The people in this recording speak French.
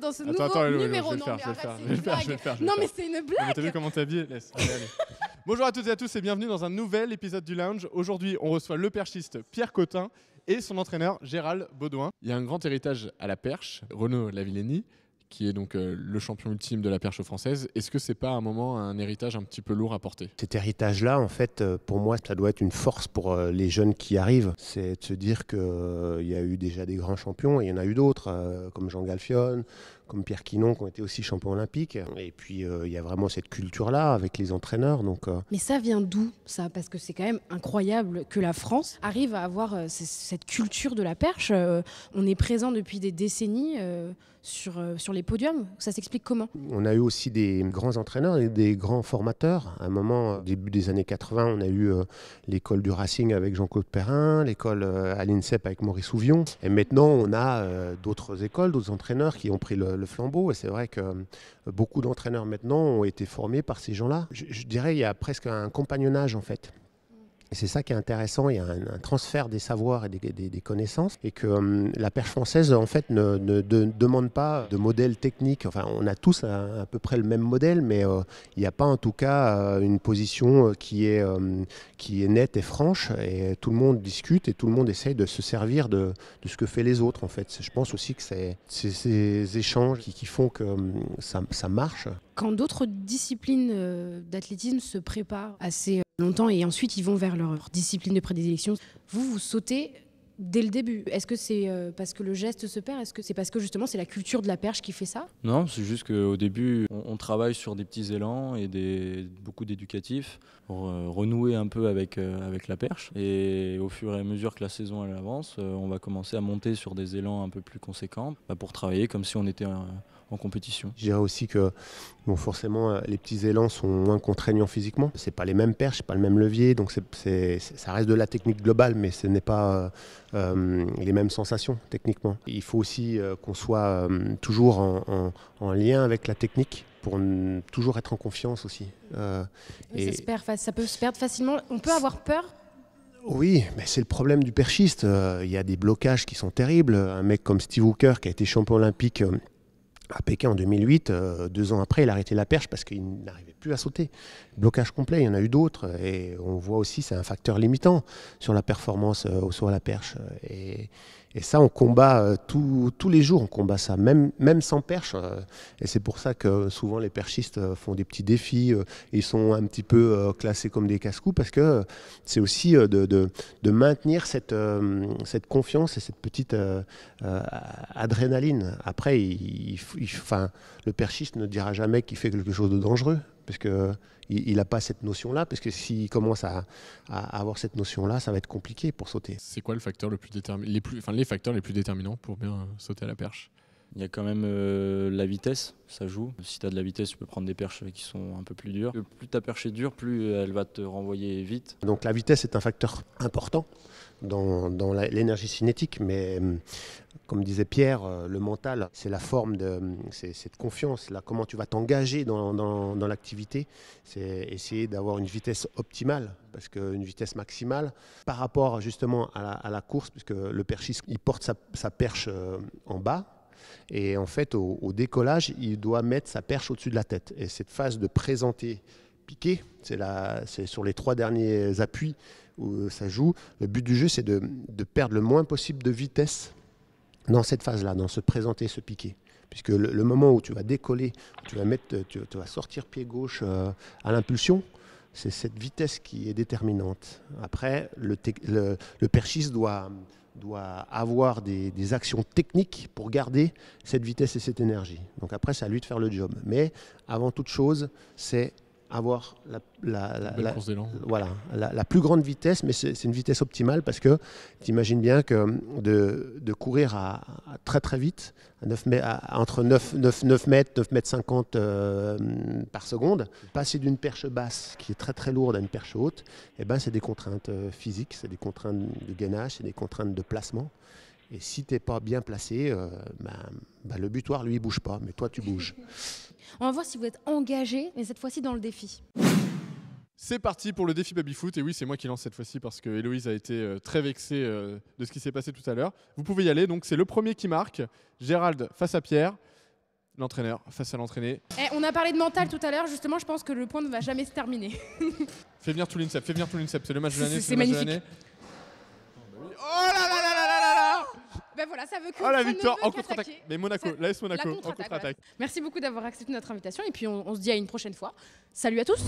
dans Bonjour à toutes et à tous et bienvenue dans un nouvel épisode du Lounge. Aujourd'hui, on reçoit le perchiste Pierre Cotin et son entraîneur Gérald Baudouin. Il y a un grand héritage à la perche, Renaud Lavillenie qui est donc euh, le champion ultime de la perche française. Est-ce que c'est pas à un moment un héritage un petit peu lourd à porter Cet héritage-là, en fait, euh, pour moi, ça doit être une force pour euh, les jeunes qui arrivent. C'est de se dire qu'il il y a eu déjà des grands champions et il y en a eu d'autres, comme Jean Galfion, comme Pierre Quinon qui ont été aussi champions olympiques. Et puis euh, il y a vraiment cette culture-là avec les entraîneurs. Donc, euh. Mais ça vient d'où ça Parce que c'est quand même incroyable que la France arrive à avoir euh, cette culture de la perche. on est présent depuis des décennies sur, sur les podiums. Ça s'explique comment On a eu aussi des grands entraîneurs et des grands formateurs. À un moment, début des années 80, on a eu l'école du Racing avec Jean-Claude Perrin, l'école à l'INSEP avec Maurice Ouvion. Et maintenant, on a d'autres écoles, d'autres entraîneurs qui ont pris le, euh, le flambeau. Et c'est vrai que euh, beaucoup d'entraîneurs maintenant ont été formés par ces gens-là. Je, dirais qu'il y a presque un compagnonnage en fait. Et c'est ça qui est intéressant. Il y a un, transfert des savoirs et des, connaissances. Et que hum, la perche française, en fait, ne, demande pas de modèle technique. Enfin, on a tous à, peu près le même modèle, mais euh, il n'y a pas en tout cas euh, une position euh, qui est, hum, qui est nette et franche. Et tout le monde discute et tout le monde essaye de se servir de, de ce que fait les autres, en fait. Je pense aussi que c'est ces échanges qui, font que hum, ça, ça marche. Quand d'autres disciplines d'athlétisme se préparent à ces longtemps et ensuite ils vont vers leur discipline de prédilection. Vous, vous sautez dès le début. Est-ce que c'est euh, parce que le geste se perd Est-ce que c'est parce que justement c'est la culture de la perche qui fait ça Non, c'est juste qu'au début, on, travaille sur des petits élans et des, beaucoup d'éducatifs pour euh, renouer un peu avec, euh, avec la perche. Et au fur et à mesure que la saison elle avance, on va commencer à monter sur des élans un peu plus conséquents bah, pour travailler comme si on était en compétition. Je dirais aussi que forcément les petits élans sont moins contraignants physiquement. C'est pas les mêmes perches, pas le même levier, donc ça reste de la technique globale, mais ce n'est pas euh, les mêmes sensations techniquement. Il faut aussi euh, qu'on soit euh, toujours en, lien avec la technique pour toujours être en confiance aussi. ça, peut se perdre facilement. On peut avoir peur oui, mais c'est le problème du perchiste. Il y a des blocages qui sont terribles. Un mec comme Steve Hooker, qui a été champion olympique à Pékin en 2008, euh, deux ans après, il a arrêté la perche parce qu'il n'arrivait plus à sauter. Blocage complet, il y en a eu d'autres. Et on voit aussi, c'est un facteur limitant sur la performance euh, au saut à la perche. Euh, et, ça, on combat tous les jours, on combat ça, même, même sans perche. et c'est pour ça que souvent les perchistes font des petits défis. ils sont un petit peu classés comme des casse-coups parce que c'est aussi de, maintenir cette, cette confiance et cette petite adrénaline. Après, il faut enfin, le perchiste ne dira jamais qu'il fait quelque chose de dangereux, parce que il n'a pas cette notion-là, parce que s'il commence à, avoir cette notion-là, ça va être compliqué pour sauter. C'est quoi le facteur les, les facteurs les plus déterminants pour bien sauter à la perche il y a quand même euh, la vitesse, ça joue. Si tu as de la vitesse, tu peux prendre des perches qui sont un peu plus dures. Euh, plus ta perche est dure, plus euh, elle va te renvoyer vite. Donc la vitesse est un facteur important dans, l'énergie cinétique, mais comme disait Pierre, le mental, c'est la forme de cette confiance, là, comment tu vas t'engager dans, l'activité, c'est essayer d'avoir une vitesse optimale, parce qu'une vitesse maximale, par rapport justement à la, à la course, puisque le perchiste, il porte sa perche en bas, et en fait, au, décollage, il doit mettre sa perche au-dessus de la tête. Et cette phase de présenter piqué, c'est sur les trois derniers appuis où ça joue. Le but du jeu, c'est de, perdre le moins possible de vitesse dans cette phase-là, dans ce présenter, ce piquer. Puisque le, moment où tu vas décoller, tu vas, mettre, tu, vas sortir pied gauche euh, à l'impulsion, c'est cette vitesse qui est déterminante. Après, le, le, perchiste doit, doit avoir des, des, actions techniques pour garder cette vitesse et cette énergie. Donc après, c'est à lui de faire le job. Mais avant toute chose, c'est avoir la, voilà, la, plus grande vitesse, mais c'est une vitesse optimale parce que tu imagines bien que de, courir à, très très vite, à 9, entre 9, 9, 9, mètres, 9 mètres 50 euh, par seconde, passer d'une perche basse qui est très très lourde à une perche haute, et eh ben, c'est des contraintes euh, physiques, c'est des contraintes de gainage, c'est des contraintes de placement. Et si tu n'es pas bien placé, euh, ben, ben, le butoir, lui, ne bouge pas, mais toi, tu bouges. On va voir si vous êtes engagé, mais cette fois-ci dans le défi. C'est parti pour le défi Babyfoot. Et oui, c'est moi qui lance cette fois-ci parce que Héloïse a été euh, très vexée euh, de ce qui s'est passé tout à l'heure. Vous pouvez y aller. Donc, c'est le premier qui marque. Gérald face à Pierre. L'entraîneur face à l'entraîné. Eh, on a parlé de mental tout à l'heure. Justement, je pense que le point ne va jamais se terminer. fais venir tout l'INSEP. Fais venir tout l'INSEP. C'est le match de l'année. C'est magnifique. Ben voilà, ça veut que. Ah la victoire en contre-attaque. Mais Monaco, laisse Monaco en contre-attaque. Merci beaucoup d'avoir accepté notre invitation et puis on, on se dit à une prochaine fois. Salut à tous.